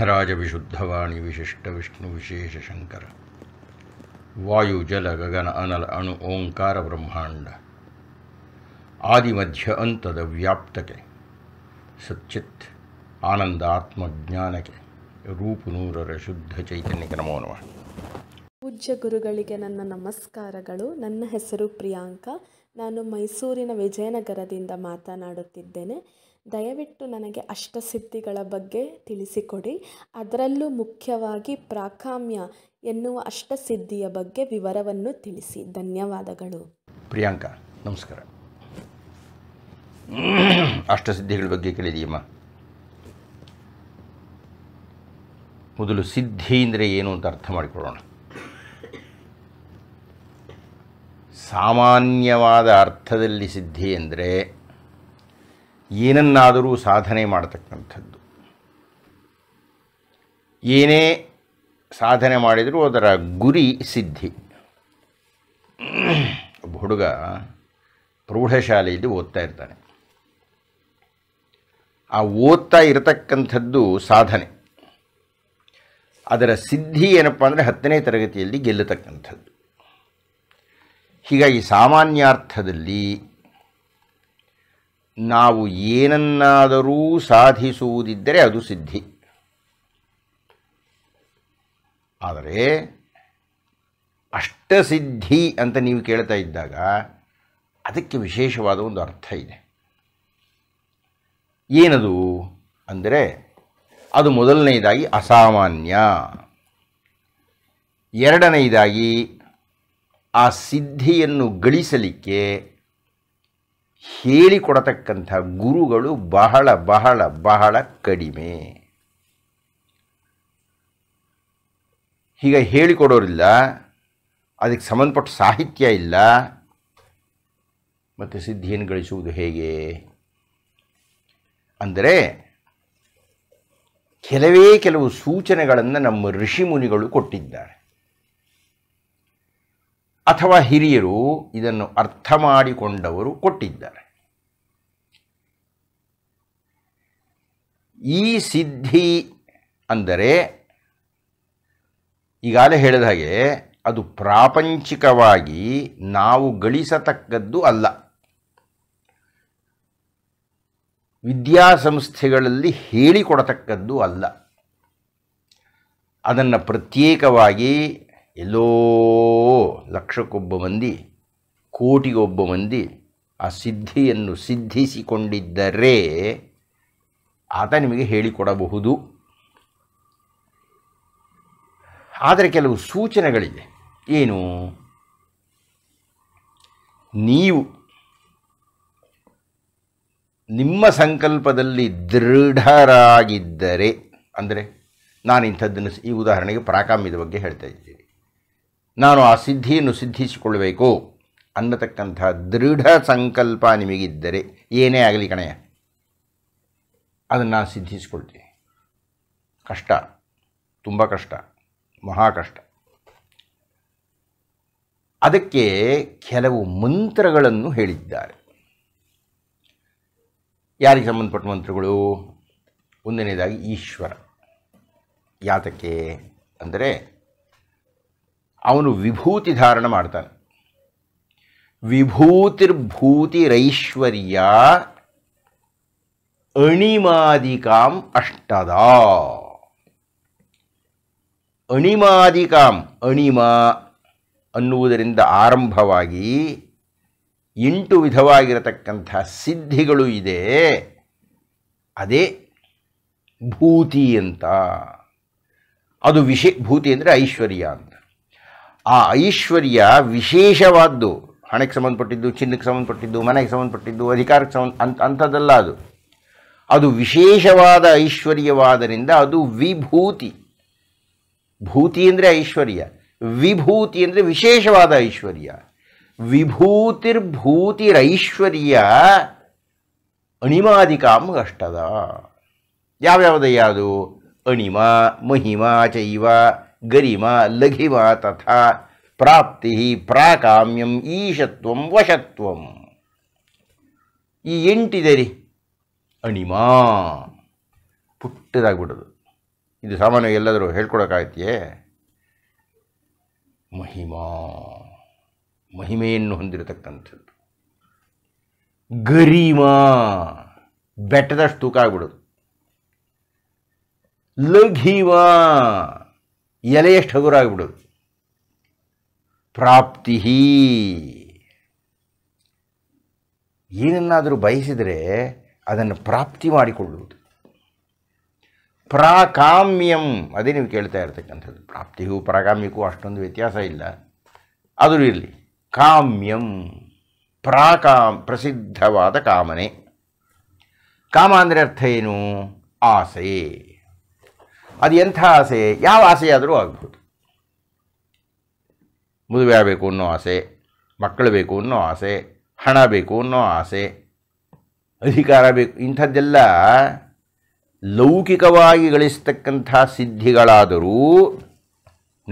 ಸಿದ್ಧರಾಜ ವಿಶುದ್ಧವಾಣಿ ವಿಶಿಷ್ಟ ವಿಷ್ಣು ವಿಶೇಷ ಶಂಕರ ವಾಯು ಜಲ ಗಗನ ಅನಲ ಅಣು ಓಂಕಾರ ಬ್ರಹ್ಮಾಂಡ ಆದಿ ಮಧ್ಯ ಅಂತದ ವ್ಯಾಪ್ತಕ್ಕೆ ಸಚ್ಚಿತ್ ಆನಂದ ಆತ್ಮಜ್ಞಾನಕ್ಕೆ ರೂಪುನೂರರ ಶುದ್ಧ ಚೈತನ್ಯಕ್ಕೆ ನಮೋ ನಮಃ ಪೂಜ್ಯ ಗುರುಗಳಿಗೆ ನನ್ನ ನಮಸ್ಕಾರಗಳು ನನ್ನ ಹೆಸರು ಪ್ರಿಯಾಂಕ ನಾನು ಮೈಸೂರಿನ ವಿಜಯನಗರದಿಂದ ಮಾತನಾಡುತ್ತಿದ್ದೇನೆ ದಯವಿಟ್ಟು ನನಗೆ ಅಷ್ಟಸಿದ್ಧಿಗಳ ಬಗ್ಗೆ ತಿಳಿಸಿಕೊಡಿ ಅದರಲ್ಲೂ ಮುಖ್ಯವಾಗಿ ಪ್ರಾಕಾಮ್ಯ ಎನ್ನುವ ಅಷ್ಟಸಿದ್ಧಿಯ ಬಗ್ಗೆ ವಿವರವನ್ನು ತಿಳಿಸಿ ಧನ್ಯವಾದಗಳು ಪ್ರಿಯಾಂಕಾ ನಮಸ್ಕಾರ ಅಷ್ಟಸಿದ್ಧಿಗಳ ಬಗ್ಗೆ ಕೇಳಿದೀಯಮ್ಮ ಮೊದಲು ಸಿದ್ಧಿ ಅಂದರೆ ಏನು ಅಂತ ಅರ್ಥ ಮಾಡಿಕೊಳ್ಳೋಣ ಸಾಮಾನ್ಯವಾದ ಅರ್ಥದಲ್ಲಿ ಸಿದ್ಧಿ ಅಂದರೆ ಏನನ್ನಾದರೂ ಸಾಧನೆ ಮಾಡತಕ್ಕಂಥದ್ದು ಏನೇ ಸಾಧನೆ ಮಾಡಿದರೂ ಅದರ ಗುರಿ ಸಿದ್ಧಿ ಒಬ್ಬ ಹುಡುಗ ಪ್ರೌಢಶಾಲೆಯಲ್ಲಿ ಓದ್ತಾ ಇರ್ತಾನೆ ಆ ಓದ್ತಾ ಇರತಕ್ಕಂಥದ್ದು ಸಾಧನೆ ಅದರ ಸಿದ್ಧಿ ಏನಪ್ಪ ಅಂದರೆ ಹತ್ತನೇ ತರಗತಿಯಲ್ಲಿ ಗೆಲ್ಲತಕ್ಕಂಥದ್ದು ಹೀಗಾಗಿ ಸಾಮಾನ್ಯಾರ್ಥದಲ್ಲಿ ನಾವು ಏನನ್ನಾದರೂ ಸಾಧಿಸುವುದಿದ್ದರೆ ಅದು ಸಿದ್ಧಿ ಆದರೆ ಅಷ್ಟಸಿದ್ಧಿ ಅಂತ ನೀವು ಕೇಳ್ತಾ ಇದ್ದಾಗ ಅದಕ್ಕೆ ವಿಶೇಷವಾದ ಒಂದು ಅರ್ಥ ಇದೆ ಏನದು ಅಂದರೆ ಅದು ಮೊದಲನೆಯದಾಗಿ ಅಸಾಮಾನ್ಯ ಎರಡನೆಯದಾಗಿ ಆ ಸಿದ್ಧಿಯನ್ನು ಗಳಿಸಲಿಕ್ಕೆ ಹೇಳಿಕೊಡತಕ್ಕಂಥ ಗುರುಗಳು ಬಹಳ ಬಹಳ ಬಹಳ ಕಡಿಮೆ ಹೀಗೆ ಹೇಳಿಕೊಡೋರಿಲ್ಲ ಅದಕ್ಕೆ ಸಂಬಂಧಪಟ್ಟ ಸಾಹಿತ್ಯ ಇಲ್ಲ ಮತ್ತು ಸಿದ್ಧಿಯನ್ನು ಗಳಿಸುವುದು ಹೇಗೆ ಅಂದರೆ ಕೆಲವೇ ಕೆಲವು ಸೂಚನೆಗಳನ್ನು ನಮ್ಮ ಋಷಿ ಮುನಿಗಳು ಕೊಟ್ಟಿದ್ದಾರೆ ಅಥವಾ ಹಿರಿಯರು ಇದನ್ನು ಅರ್ಥ ಮಾಡಿಕೊಂಡವರು ಕೊಟ್ಟಿದ್ದಾರೆ ಈ ಸಿದ್ಧಿ ಅಂದರೆ ಈಗಾಗಲೇ ಹೇಳಿದ ಹಾಗೆ ಅದು ಪ್ರಾಪಂಚಿಕವಾಗಿ ನಾವು ಗಳಿಸತಕ್ಕದ್ದು ಅಲ್ಲ ವಿದ್ಯಾಸಂಸ್ಥೆಗಳಲ್ಲಿ ಹೇಳಿಕೊಡತಕ್ಕದ್ದು ಅಲ್ಲ ಅದನ್ನು ಪ್ರತ್ಯೇಕವಾಗಿ ಎಲ್ಲೋ ಲಕ್ಷಕ್ಕೊಬ್ಬ ಮಂದಿ ಕೋಟಿಗೊಬ್ಬ ಮಂದಿ ಆ ಸಿದ್ಧಿಯನ್ನು ಸಿದ್ಧಿಸಿಕೊಂಡಿದ್ದರೆ ಆತ ನಿಮಗೆ ಹೇಳಿಕೊಡಬಹುದು ಆದರೆ ಕೆಲವು ಸೂಚನೆಗಳಿದೆ ಏನು ನೀವು ನಿಮ್ಮ ಸಂಕಲ್ಪದಲ್ಲಿ ದೃಢರಾಗಿದ್ದರೆ ಅಂದರೆ ನಾನು ಇಂಥದ್ದನ್ನು ಈ ಉದಾಹರಣೆಗೆ ಪ್ರಾಕಾಮ್ಯದ ಬಗ್ಗೆ ಹೇಳ್ತಾ ಇದ್ದೀನಿ ನಾನು ಆ ಸಿದ್ಧಿಯನ್ನು ಸಿದ್ಧಿಸಿಕೊಳ್ಳಬೇಕು ಅನ್ನತಕ್ಕಂಥ ದೃಢ ಸಂಕಲ್ಪ ನಿಮಗಿದ್ದರೆ ಏನೇ ಆಗಲಿ ಕಣೆಯ ಅದನ್ನು ಸಿದ್ಧಿಸಿಕೊಳ್ತೀನಿ ಕಷ್ಟ ತುಂಬ ಕಷ್ಟ ಮಹಾಕಷ್ಟ ಅದಕ್ಕೆ ಕೆಲವು ಮಂತ್ರಗಳನ್ನು ಹೇಳಿದ್ದಾರೆ ಯಾರಿಗೆ ಸಂಬಂಧಪಟ್ಟ ಮಂತ್ರಗಳು ಒಂದನೇದಾಗಿ ಈಶ್ವರ ಯಾತಕ್ಕೆ ಅಂದರೆ ಅವನು ವಿಭೂತಿ ಧಾರಣ ಮಾಡ್ತಾನೆ ವಿಭೂತಿರ್ಭೂತಿರೈಶ್ವರ್ಯ ಅಣಿಮಾದಿಕಾಂ ಅಷ್ಟದ ಅಣಿಮಾದಿಕಾಂ ಅಣಿಮ ಅನ್ನುವುದರಿಂದ ಆರಂಭವಾಗಿ ಎಂಟು ವಿಧವಾಗಿರತಕ್ಕಂಥ ಸಿದ್ಧಿಗಳು ಇದೆ ಅದೇ ಭೂತಿ ಅಂತ ಅದು ವಿಶೇ ಭೂತಿ ಅಂದರೆ ಐಶ್ವರ್ಯ ಅಂತ ಆ ಐಶ್ವರ್ಯ ವಿಶೇಷವಾದ್ದು ಹಣಕ್ಕೆ ಸಂಬಂಧಪಟ್ಟಿದ್ದು ಚಿನ್ನಕ್ಕೆ ಸಂಬಂಧಪಟ್ಟಿದ್ದು ಮನೆಗೆ ಸಂಬಂಧಪಟ್ಟಿದ್ದು ಅಧಿಕಾರಕ್ಕೆ ಸಂಬಂಧ ಅಂತ ಅಂಥದ್ದಲ್ಲ ಅದು ಅದು ವಿಶೇಷವಾದ ಐಶ್ವರ್ಯವಾದರಿಂದ ಅದು ವಿಭೂತಿ ಭೂತಿ ಅಂದರೆ ಐಶ್ವರ್ಯ ವಿಭೂತಿ ಅಂದರೆ ವಿಶೇಷವಾದ ಐಶ್ವರ್ಯ ವಿಭೂತಿರ್ಭೂತಿರೈಶ್ವರ್ಯ ಅಣಿಮಾಧಿಕಾಂ ಕಷ್ಟದ ಯಾವ್ಯಾವುದಯ್ಯ ಅದು ಅಣಿಮ ಮಹಿಮಾ ಚೈವ ಗರಿಮ ಲಘಿಮ ತಥಾ ಪ್ರಾಪ್ತಿ ಪ್ರಾಕಾಮ್ಯಂ ಈಶತ್ವಂ ವಶತ್ವಂ ಈ ಎಂಟಿದೆ ರೀ ಅಣಿಮ ಪುಟ್ಟದಾಗ್ಬಿಡೋದು ಇದು ಸಾಮಾನ್ಯ ಎಲ್ಲಾದರೂ ಹೇಳ್ಕೊಡೋಕ್ಕಾಗತ್ತೆಯೇ ಮಹಿಮಾ ಮಹಿಮೆಯನ್ನು ಹೊಂದಿರತಕ್ಕಂಥದ್ದು ಗರಿಮ ಬೆಟ್ಟದಷ್ಟು ತೂಕ ಆಗ್ಬಿಡೋದು ಲಘಿಮಾ ಎಷ್ಟು ಹಗುರಾಗಿಬಿಡೋದು ಪ್ರಾಪ್ತಿ ಏನನ್ನಾದರೂ ಬಯಸಿದರೆ ಅದನ್ನು ಪ್ರಾಪ್ತಿ ಮಾಡಿಕೊಳ್ಳುವುದು ಪ್ರಾಕಾಮ್ಯಂ ಅದೇ ನೀವು ಕೇಳ್ತಾ ಇರ್ತಕ್ಕಂಥದ್ದು ಪ್ರಾಪ್ತಿಗೂ ಪ್ರಾಕಾಮ್ಯಕ್ಕೂ ಅಷ್ಟೊಂದು ವ್ಯತ್ಯಾಸ ಇಲ್ಲ ಆದರೂ ಇರಲಿ ಕಾಮ್ಯಂ ಪ್ರಾಕಾಮ್ ಪ್ರಸಿದ್ಧವಾದ ಕಾಮನೆ ಕಾಮ ಅಂದರೆ ಅರ್ಥ ಏನು ಆಸೆ ಅದು ಎಂಥ ಆಸೆ ಯಾವ ಆಸೆಯಾದರೂ ಆಗ್ಬೋದು ಮದುವೆ ಆಗಬೇಕು ಅನ್ನೋ ಆಸೆ ಮಕ್ಕಳು ಬೇಕು ಅನ್ನೋ ಆಸೆ ಹಣ ಬೇಕು ಅನ್ನೋ ಆಸೆ ಅಧಿಕಾರ ಬೇಕು ಇಂಥದ್ದೆಲ್ಲ ಲೌಕಿಕವಾಗಿ ಗಳಿಸ್ತಕ್ಕಂಥ ಸಿದ್ಧಿಗಳಾದರೂ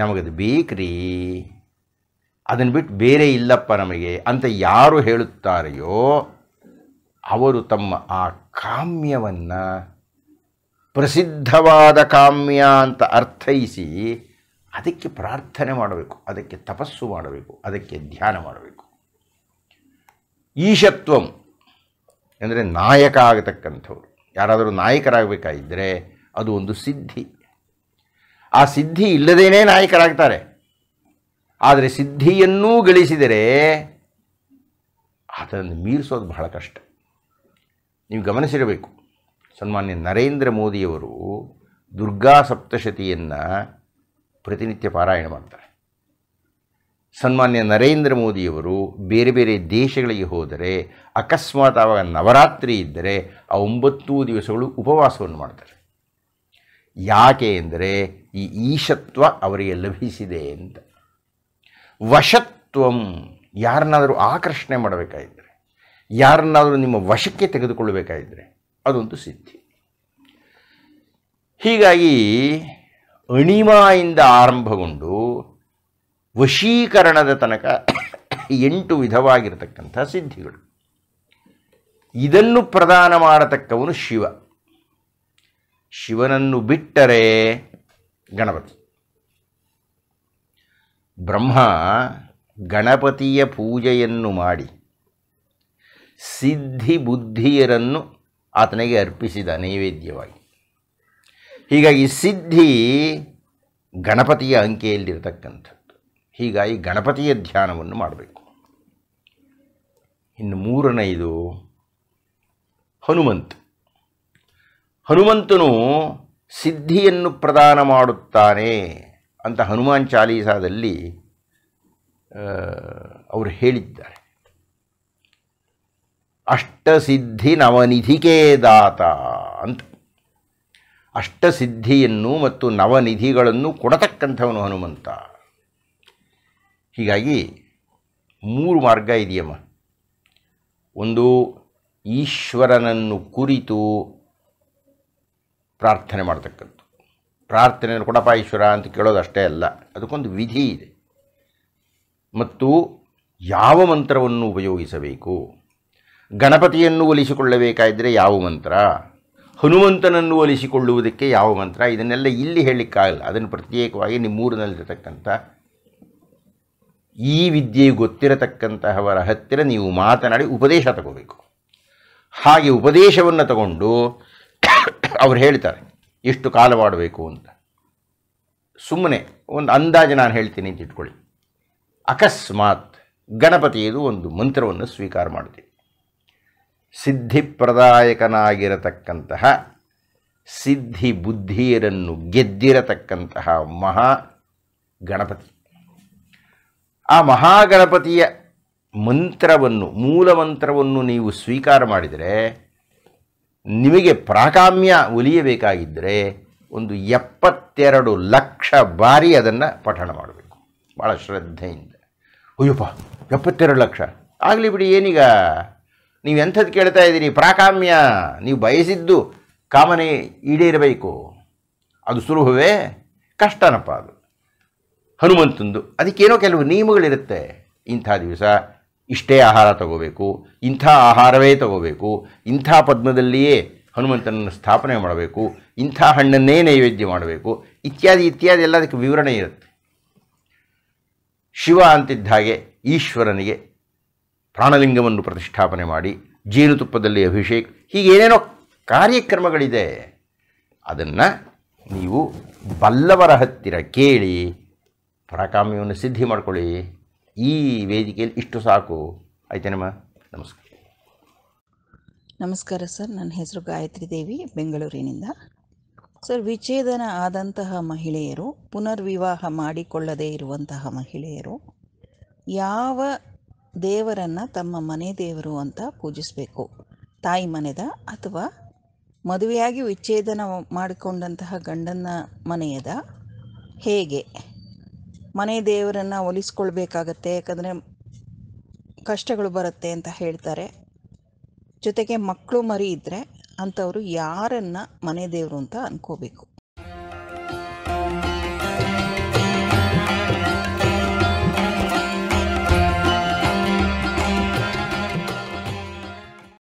ನಮಗದು ಬೇಕ್ರಿ ಅದನ್ನು ಬಿಟ್ಟು ಬೇರೆ ಇಲ್ಲಪ್ಪ ನಮಗೆ ಅಂತ ಯಾರು ಹೇಳುತ್ತಾರೆಯೋ ಅವರು ತಮ್ಮ ಆ ಕಾಮ್ಯವನ್ನು ಪ್ರಸಿದ್ಧವಾದ ಕಾಮ್ಯ ಅಂತ ಅರ್ಥೈಸಿ ಅದಕ್ಕೆ ಪ್ರಾರ್ಥನೆ ಮಾಡಬೇಕು ಅದಕ್ಕೆ ತಪಸ್ಸು ಮಾಡಬೇಕು ಅದಕ್ಕೆ ಧ್ಯಾನ ಮಾಡಬೇಕು ಈಶತ್ವಂ ಅಂದರೆ ನಾಯಕ ಆಗತಕ್ಕಂಥವ್ರು ಯಾರಾದರೂ ನಾಯಕರಾಗಬೇಕಾಗಿದ್ದರೆ ಅದು ಒಂದು ಸಿದ್ಧಿ ಆ ಸಿದ್ಧಿ ಇಲ್ಲದೇನೇ ನಾಯಕರಾಗ್ತಾರೆ ಆದರೆ ಸಿದ್ಧಿಯನ್ನೂ ಗಳಿಸಿದರೆ ಅದನ್ನು ಮೀರಿಸೋದು ಬಹಳ ಕಷ್ಟ ನೀವು ಗಮನಿಸಿರಬೇಕು ಸನ್ಮಾನ್ಯ ನರೇಂದ್ರ ಮೋದಿಯವರು ದುರ್ಗಾ ಸಪ್ತಶತಿಯನ್ನು ಪ್ರತಿನಿತ್ಯ ಪಾರಾಯಣ ಮಾಡ್ತಾರೆ ಸನ್ಮಾನ್ಯ ನರೇಂದ್ರ ಮೋದಿಯವರು ಬೇರೆ ಬೇರೆ ದೇಶಗಳಿಗೆ ಹೋದರೆ ಅಕಸ್ಮಾತ್ ಆವಾಗ ನವರಾತ್ರಿ ಇದ್ದರೆ ಆ ಒಂಬತ್ತು ದಿವಸಗಳು ಉಪವಾಸವನ್ನು ಮಾಡ್ತಾರೆ ಯಾಕೆ ಎಂದರೆ ಈ ಈಶತ್ವ ಅವರಿಗೆ ಲಭಿಸಿದೆ ಅಂತ ವಶತ್ವಂ ಯಾರನ್ನಾದರೂ ಆಕರ್ಷಣೆ ಮಾಡಬೇಕಾಗಿದ್ದರೆ ಯಾರನ್ನಾದರೂ ನಿಮ್ಮ ವಶಕ್ಕೆ ತೆಗೆದುಕೊಳ್ಳಬೇಕಾಗಿದ್ದರೆ ಅದೊಂದು ಸಿದ್ಧಿ ಹೀಗಾಗಿ ಅಣಿಮಾಯಿಂದ ಆರಂಭಗೊಂಡು ವಶೀಕರಣದ ತನಕ ಎಂಟು ವಿಧವಾಗಿರತಕ್ಕಂಥ ಸಿದ್ಧಿಗಳು ಇದನ್ನು ಪ್ರದಾನ ಮಾಡತಕ್ಕವನು ಶಿವ ಶಿವನನ್ನು ಬಿಟ್ಟರೆ ಗಣಪತಿ ಬ್ರಹ್ಮ ಗಣಪತಿಯ ಪೂಜೆಯನ್ನು ಮಾಡಿ ಸಿದ್ಧಿ ಬುದ್ಧಿಯರನ್ನು ಆತನಿಗೆ ಅರ್ಪಿಸಿದ ನೈವೇದ್ಯವಾಗಿ ಹೀಗಾಗಿ ಸಿದ್ಧಿ ಗಣಪತಿಯ ಅಂಕೆಯಲ್ಲಿರತಕ್ಕಂಥದ್ದು ಹೀಗಾಗಿ ಗಣಪತಿಯ ಧ್ಯಾನವನ್ನು ಮಾಡಬೇಕು ಇನ್ನು ಮೂರನೆಯದು ಹನುಮಂತ ಹನುಮಂತನು ಸಿದ್ಧಿಯನ್ನು ಪ್ರದಾನ ಮಾಡುತ್ತಾನೆ ಅಂತ ಹನುಮಾನ್ ಚಾಲೀಸಾದಲ್ಲಿ ಅವರು ಹೇಳಿದ್ದಾರೆ ಅಷ್ಟಸಿದ್ಧಿ ನವನಿಧಿಕೇ ದಾತ ಅಂತ ಅಷ್ಟಸಿದ್ಧಿಯನ್ನು ಮತ್ತು ನವನಿಧಿಗಳನ್ನು ಕೊಡತಕ್ಕಂಥವನು ಹನುಮಂತ ಹೀಗಾಗಿ ಮೂರು ಮಾರ್ಗ ಇದೆಯಮ್ಮ ಒಂದು ಈಶ್ವರನನ್ನು ಕುರಿತು ಪ್ರಾರ್ಥನೆ ಮಾಡ್ತಕ್ಕಂಥ ಪ್ರಾರ್ಥನೆ ಕೊಡಪ ಈಶ್ವರ ಅಂತ ಕೇಳೋದಷ್ಟೇ ಅಲ್ಲ ಅದಕ್ಕೊಂದು ವಿಧಿ ಇದೆ ಮತ್ತು ಯಾವ ಮಂತ್ರವನ್ನು ಉಪಯೋಗಿಸಬೇಕು ಗಣಪತಿಯನ್ನು ಒಲಿಸಿಕೊಳ್ಳಬೇಕಾದರೆ ಯಾವ ಮಂತ್ರ ಹನುಮಂತನನ್ನು ಒಲಿಸಿಕೊಳ್ಳುವುದಕ್ಕೆ ಯಾವ ಮಂತ್ರ ಇದನ್ನೆಲ್ಲ ಇಲ್ಲಿ ಹೇಳಲಿಕ್ಕಾಗಲ್ಲ ಅದನ್ನು ಪ್ರತ್ಯೇಕವಾಗಿ ನಿಮ್ಮೂರಿನಲ್ಲಿರತಕ್ಕಂಥ ಈ ವಿದ್ಯೆ ಗೊತ್ತಿರತಕ್ಕಂತಹವರ ಹತ್ತಿರ ನೀವು ಮಾತನಾಡಿ ಉಪದೇಶ ತಗೋಬೇಕು ಹಾಗೆ ಉಪದೇಶವನ್ನು ತಗೊಂಡು ಅವ್ರು ಹೇಳ್ತಾರೆ ಎಷ್ಟು ಕಾಲ ಮಾಡಬೇಕು ಅಂತ ಸುಮ್ಮನೆ ಒಂದು ಅಂದಾಜು ನಾನು ಹೇಳ್ತೀನಿ ಅಂತ ಇಟ್ಕೊಳ್ಳಿ ಅಕಸ್ಮಾತ್ ಗಣಪತಿಯದು ಒಂದು ಮಂತ್ರವನ್ನು ಸ್ವೀಕಾರ ಮಾಡ್ತೀವಿ ಸಿದ್ಧಿಪ್ರದಾಯಕನಾಗಿರತಕ್ಕಂತಹ ಸಿದ್ಧಿ ಬುದ್ಧಿಯರನ್ನು ಗೆದ್ದಿರತಕ್ಕಂತಹ ಮಹಾ ಗಣಪತಿ ಆ ಮಹಾಗಣಪತಿಯ ಮಂತ್ರವನ್ನು ಮೂಲ ಮಂತ್ರವನ್ನು ನೀವು ಸ್ವೀಕಾರ ಮಾಡಿದರೆ ನಿಮಗೆ ಪ್ರಾಕಾಮ್ಯ ಒಲಿಯಬೇಕಾಗಿದ್ದರೆ ಒಂದು ಎಪ್ಪತ್ತೆರಡು ಲಕ್ಷ ಬಾರಿ ಅದನ್ನು ಪಠಣ ಮಾಡಬೇಕು ಭಾಳ ಶ್ರದ್ಧೆಯಿಂದ ಅಯ್ಯಪ್ಪ ಎಪ್ಪತ್ತೆರಡು ಲಕ್ಷ ಆಗಲಿ ಬಿಡಿ ಏನೀಗ ನೀವು ಎಂಥದ್ದು ಕೇಳ್ತಾ ಇದ್ದೀರಿ ಪ್ರಾಕಾಮ್ಯ ನೀವು ಬಯಸಿದ್ದು ಕಾಮನೆ ಈಡೇರಬೇಕು ಅದು ಸುಲಭವೇ ಕಷ್ಟನಪ್ಪ ಅದು ಹನುಮಂತಂದು ಅದಕ್ಕೇನೋ ಕೆಲವು ನಿಯಮಗಳಿರುತ್ತೆ ಇಂಥ ದಿವಸ ಇಷ್ಟೇ ಆಹಾರ ತಗೋಬೇಕು ಇಂಥ ಆಹಾರವೇ ತಗೋಬೇಕು ಇಂಥ ಪದ್ಮದಲ್ಲಿಯೇ ಹನುಮಂತನನ್ನು ಸ್ಥಾಪನೆ ಮಾಡಬೇಕು ಇಂಥ ಹಣ್ಣನ್ನೇ ನೈವೇದ್ಯ ಮಾಡಬೇಕು ಇತ್ಯಾದಿ ಇತ್ಯಾದಿ ಎಲ್ಲ ಅದಕ್ಕೆ ವಿವರಣೆ ಇರುತ್ತೆ ಶಿವ ಅಂತಿದ್ದ ಹಾಗೆ ಈಶ್ವರನಿಗೆ ಪ್ರಾಣಲಿಂಗವನ್ನು ಪ್ರತಿಷ್ಠಾಪನೆ ಮಾಡಿ ಜೇನುತುಪ್ಪದಲ್ಲಿ ಅಭಿಷೇಕ್ ಹೀಗೆ ಏನೇನೋ ಕಾರ್ಯಕ್ರಮಗಳಿದೆ ಅದನ್ನು ನೀವು ಬಲ್ಲವರ ಹತ್ತಿರ ಕೇಳಿ ಪರಕಾಮ್ಯವನ್ನು ಸಿದ್ಧಿ ಮಾಡಿಕೊಳ್ಳಿ ಈ ವೇದಿಕೆಯಲ್ಲಿ ಇಷ್ಟು ಸಾಕು ಆಯ್ತೇನಮ್ಮ ನಮಸ್ಕಾರ ನಮಸ್ಕಾರ ಸರ್ ನನ್ನ ಹೆಸರು ಗಾಯತ್ರಿ ದೇವಿ ಬೆಂಗಳೂರಿನಿಂದ ಸರ್ ವಿಚ್ಛೇದನ ಆದಂತಹ ಮಹಿಳೆಯರು ಪುನರ್ವಿವಾಹ ಮಾಡಿಕೊಳ್ಳದೇ ಇರುವಂತಹ ಮಹಿಳೆಯರು ಯಾವ ದೇವರನ್ನು ತಮ್ಮ ಮನೆ ದೇವರು ಅಂತ ಪೂಜಿಸಬೇಕು ತಾಯಿ ಮನೆದ ಅಥವಾ ಮದುವೆಯಾಗಿ ವಿಚ್ಛೇದನ ಮಾಡಿಕೊಂಡಂತಹ ಗಂಡನ ಮನೆಯದ ಹೇಗೆ ಮನೆ ದೇವರನ್ನು ಒಲಿಸ್ಕೊಳ್ಬೇಕಾಗತ್ತೆ ಯಾಕಂದರೆ ಕಷ್ಟಗಳು ಬರುತ್ತೆ ಅಂತ ಹೇಳ್ತಾರೆ ಜೊತೆಗೆ ಮಕ್ಕಳು ಮರಿ ಇದ್ದರೆ ಅಂಥವರು ಯಾರನ್ನು ಮನೆ ದೇವರು ಅಂತ ಅನ್ಕೋಬೇಕು